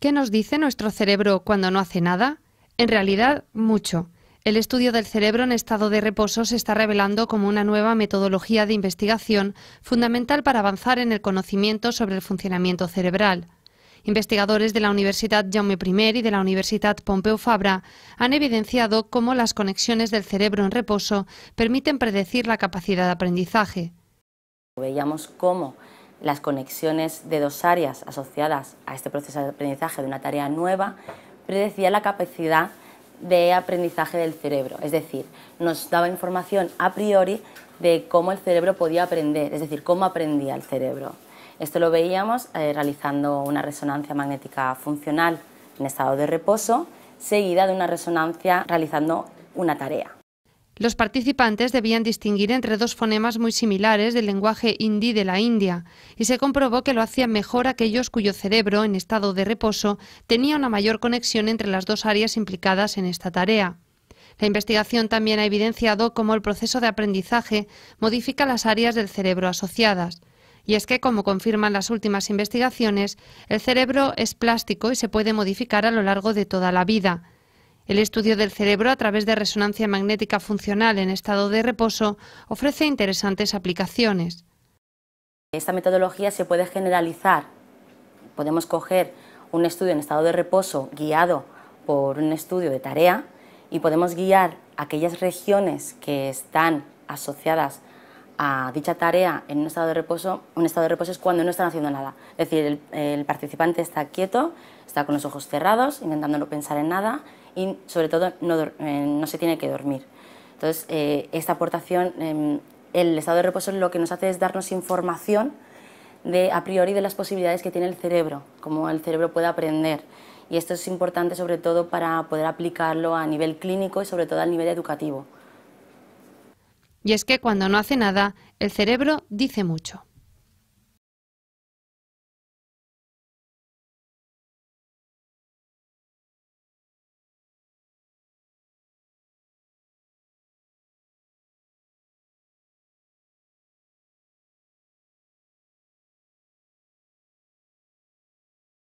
¿Qué nos dice nuestro cerebro cuando no hace nada? En realidad, mucho. El estudio del cerebro en estado de reposo se está revelando como una nueva metodología de investigación fundamental para avanzar en el conocimiento sobre el funcionamiento cerebral. Investigadores de la Universidad Jaume I y de la Universidad Pompeu Fabra han evidenciado cómo las conexiones del cerebro en reposo permiten predecir la capacidad de aprendizaje. Veíamos cómo las conexiones de dos áreas asociadas a este proceso de aprendizaje de una tarea nueva, predecía la capacidad de aprendizaje del cerebro, es decir, nos daba información a priori de cómo el cerebro podía aprender, es decir, cómo aprendía el cerebro. Esto lo veíamos eh, realizando una resonancia magnética funcional en estado de reposo, seguida de una resonancia realizando una tarea. Los participantes debían distinguir entre dos fonemas muy similares del lenguaje hindi de la India, y se comprobó que lo hacían mejor aquellos cuyo cerebro, en estado de reposo, tenía una mayor conexión entre las dos áreas implicadas en esta tarea. La investigación también ha evidenciado cómo el proceso de aprendizaje modifica las áreas del cerebro asociadas. Y es que, como confirman las últimas investigaciones, el cerebro es plástico y se puede modificar a lo largo de toda la vida. El estudio del cerebro a través de resonancia magnética funcional en estado de reposo ofrece interesantes aplicaciones. Esta metodología se puede generalizar. Podemos coger un estudio en estado de reposo guiado por un estudio de tarea y podemos guiar aquellas regiones que están asociadas dicha tarea en un estado de reposo, un estado de reposo es cuando no están haciendo nada. Es decir, el, participante está quieto, está con los ojos cerrados, intentando no pensar en nada y sobre todo no, eh, se tiene que dormir. Entonces, eh, esta aportación, em, el estado de reposo lo que nos hace es darnos información de a priori de las posibilidades que tiene el cerebro, cómo el cerebro puede aprender. Y esto es importante sobre todo para poder aplicarlo a nivel clínico y sobre todo a nivel educativo. Y es que cuando no hace nada, el cerebro dice mucho.